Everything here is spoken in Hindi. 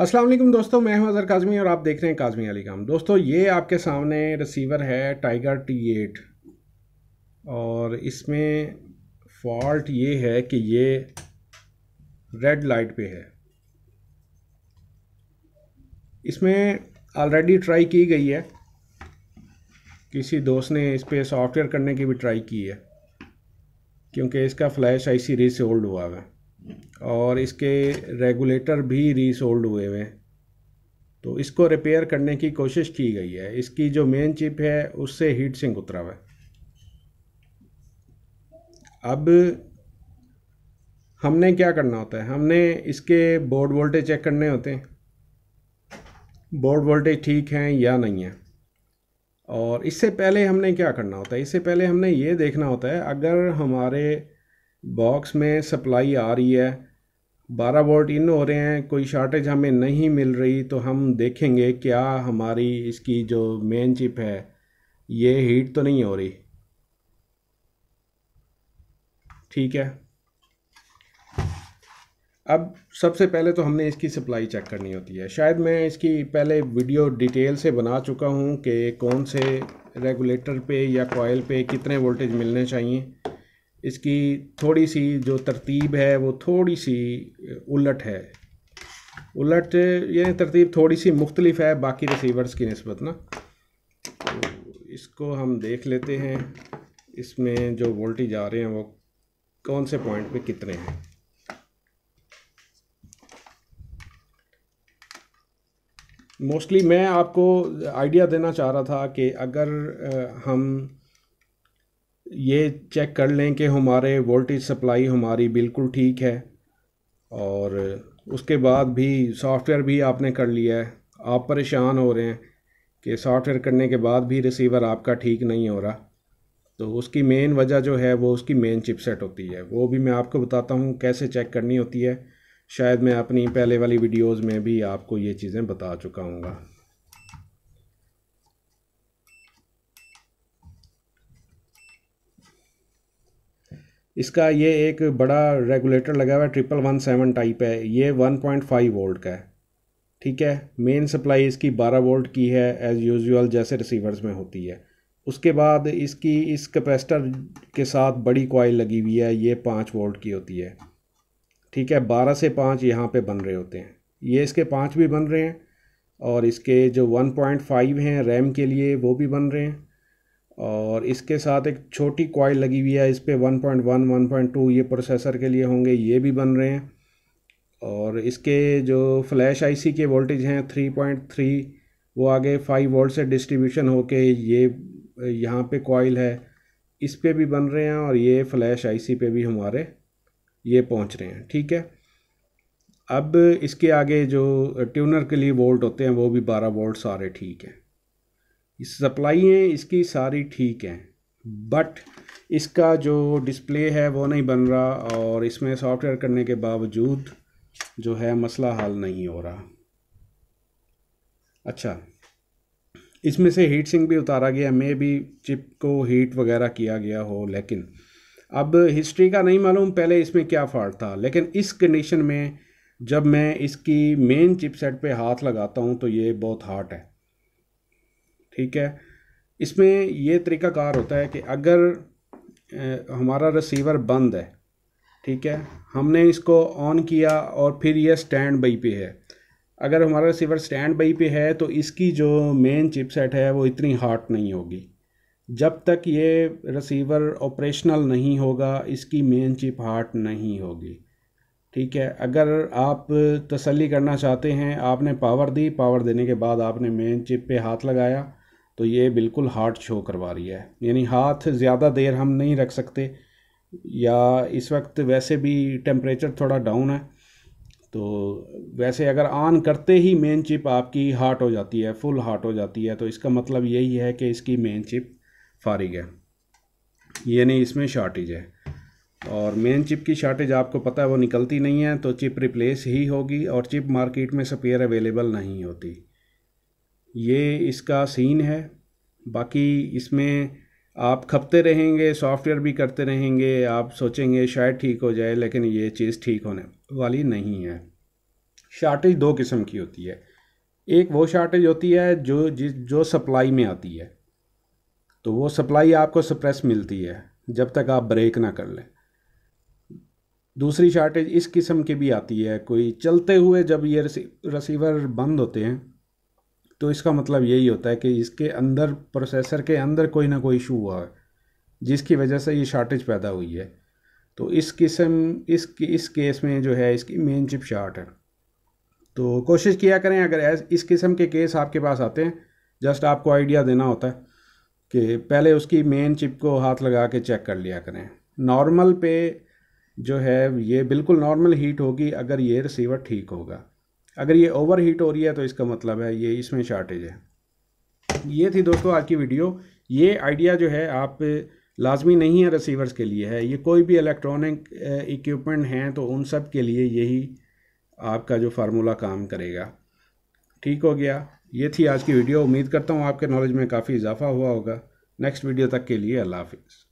अस्सलाम वालेकुम दोस्तों मैं हूं अजहर काजमी और आप देख रहे हैं काजमी अली काम दोस्तों ये आपके सामने रिसीवर है टाइगर टी एट और इसमें फॉल्ट ये है कि ये रेड लाइट पे है इसमें ऑलरेडी ट्राई की गई है किसी दोस्त ने इस पर सॉफ्टवेयर करने की भी ट्राई की है क्योंकि इसका फ्लैश आईसी रीड से ओल्ड हुआ है और इसके रेगुलेटर भी रीसोल्ड हुए हुए हैं तो इसको रिपेयर करने की कोशिश की गई है इसकी जो मेन चिप है उससे हीट सिंक उतरा हुआ है अब हमने क्या करना होता है हमने इसके बोर्ड वोल्टेज चेक करने होते हैं बोर्ड वोल्टेज ठीक हैं या नहीं है और इससे पहले हमने क्या करना होता है इससे पहले हमने ये देखना होता है अगर हमारे बॉक्स में सप्लाई आ रही है बारह वोल्ट इन हो रहे हैं कोई शार्टेज हमें नहीं मिल रही तो हम देखेंगे क्या हमारी इसकी जो मेन चिप है ये हीट तो नहीं हो रही ठीक है अब सबसे पहले तो हमने इसकी सप्लाई चेक करनी होती है शायद मैं इसकी पहले वीडियो डिटेल से बना चुका हूँ कि कौन से रेगुलेटर पे या कॉयल पे कितने वोल्टेज मिलने चाहिए इसकी थोड़ी सी जो तरतीब है वो थोड़ी सी उलट है उलट ये तरतीब थोड़ी सी मुख्तलिफ है बाकी रिसीवर्स की नस्बत ना तो इसको हम देख लेते हैं इसमें जो वोल्टेज आ रहे हैं वो कौन से पॉइंट पे कितने हैं मोस्टली मैं आपको आइडिया देना चाह रहा था कि अगर हम ये चेक कर लें कि हमारे वोल्टेज सप्लाई हमारी बिल्कुल ठीक है और उसके बाद भी सॉफ्टवेयर भी आपने कर लिया है आप परेशान हो रहे हैं कि सॉफ्टवेयर करने के बाद भी रिसीवर आपका ठीक नहीं हो रहा तो उसकी मेन वजह जो है वो उसकी मेन चिपसेट होती है वो भी मैं आपको बताता हूँ कैसे चेक करनी होती है शायद मैं अपनी पहले वाली वीडियोज़ में भी आपको ये चीज़ें बता चुका हूँ इसका ये एक बड़ा रेगुलेटर लगा हुआ है ट्रिपल वन सेवन टाइप है ये वन पॉइंट फाइव वोल्ट का है ठीक है मेन सप्लाई इसकी बारह वोल्ट की है एज़ यूजुअल जैसे रिसीवर्स में होती है उसके बाद इसकी इस कैपेसिटर के साथ बड़ी क्वाइल लगी हुई है ये पाँच वोल्ट की होती है ठीक है बारह से पाँच यहाँ पे बन रहे होते हैं ये इसके पाँच भी बन रहे हैं और इसके जो वन पॉइंट फाइव हैं रैम के लिए वो भी बन रहे हैं और इसके साथ एक छोटी कॉइल लगी हुई है इस पर one point one one point two ये प्रोसेसर के लिए होंगे ये भी बन रहे हैं और इसके जो फ्लैश आईसी के वोल्टेज हैं थ्री पॉइंट थ्री वो आगे फाइव वोल्ट से डिस्ट्रीब्यूशन होके ये यहाँ पे कॉयल है इस पर भी बन रहे हैं और ये फ्लैश आई पे भी हमारे ये पहुँच रहे हैं ठीक है अब इसके आगे जो ट्यूनर के लिए वोल्ट होते हैं वो भी बारह वोल्ट सारे ठीक हैं सप्लाइएँ इसकी सारी ठीक हैं बट इसका जो डिस्प्ले है वो नहीं बन रहा और इसमें सॉफ्टवेयर करने के बावजूद जो है मसला हल नहीं हो रहा अच्छा इसमें से हीट सिंक भी उतारा गया मे भी चिप को हीट वगैरह किया गया हो लेकिन अब हिस्ट्री का नहीं मालूम पहले इसमें क्या फॉल्ट था लेकिन इस कंडीशन में जब मैं इसकी मेन चिपसेट पे हाथ लगाता हूँ तो ये बहुत हार्ट है ठीक है इसमें ये तरीका कार होता है कि अगर हमारा रिसीवर बंद है ठीक है हमने इसको ऑन किया और फिर ये स्टैंड बाई पे है अगर हमारा रिसीवर स्टैंड बाई पे है तो इसकी जो मेन चिपसेट है वो इतनी हॉट नहीं होगी जब तक ये रिसीवर ऑपरेशनल नहीं होगा इसकी मेन चिप हार्ट नहीं होगी ठीक है अगर आप तसल्ली करना चाहते हैं आपने पावर दी पावर देने के बाद आपने मेन चिप पे हाथ लगाया तो ये बिल्कुल हार्ट शो करवा रही है यानी हाथ ज़्यादा देर हम नहीं रख सकते या इस वक्त वैसे भी टेम्परेचर थोड़ा डाउन है तो वैसे अगर ऑन करते ही मेन चिप आपकी हार्ट हो जाती है फुल हार्ट हो जाती है तो इसका मतलब यही है कि इसकी मेन चिप फारिग है यानी इसमें शार्टेज है और मेन चिप की शार्टेज आपको पता है वो निकलती नहीं है तो चिप रिप्लेस ही होगी और चिप मार्केट में स्पेयर अवेलेबल नहीं होती ये इसका सीन है बाकी इसमें आप खपते रहेंगे सॉफ्टवेयर भी करते रहेंगे आप सोचेंगे शायद ठीक हो जाए लेकिन ये चीज़ ठीक होने वाली नहीं है शार्टेज दो किस्म की होती है एक वो शार्टेज होती है जो जिस जो सप्लाई में आती है तो वो सप्लाई आपको सप्रेस मिलती है जब तक आप ब्रेक ना कर लें दूसरी शार्टेज इस किस्म की भी आती है कोई चलते हुए जब ये रसीवर बंद होते हैं तो इसका मतलब यही होता है कि इसके अंदर प्रोसेसर के अंदर कोई ना कोई इशू हुआ है जिसकी वजह से ये शार्टेज पैदा हुई है तो इस किस्म इस इस केस में जो है इसकी मेन चिप शार्ट है तो कोशिश किया करें अगर इस किस्म के केस आपके पास आते हैं जस्ट आपको आइडिया देना होता है कि पहले उसकी मेन चिप को हाथ लगा के चेक कर लिया करें नॉर्मल पे जो है ये बिल्कुल नॉर्मल हीट होगी अगर ये रिसीवर ठीक होगा अगर ये ओवर हीट हो रही है तो इसका मतलब है ये इसमें शार्टेज है ये थी दोस्तों आज की वीडियो ये आइडिया जो है आप लाजमी नहीं है रिसीवर्स के लिए है ये कोई भी इलेक्ट्रॉनिक इक्विपमेंट eh, हैं तो उन सब के लिए यही आपका जो फार्मूला काम करेगा ठीक हो गया ये थी आज की वीडियो उम्मीद करता हूँ आपके नॉलेज में काफ़ी इजाफा हुआ होगा नेक्स्ट वीडियो तक के लिए अल्लाह हाफिज़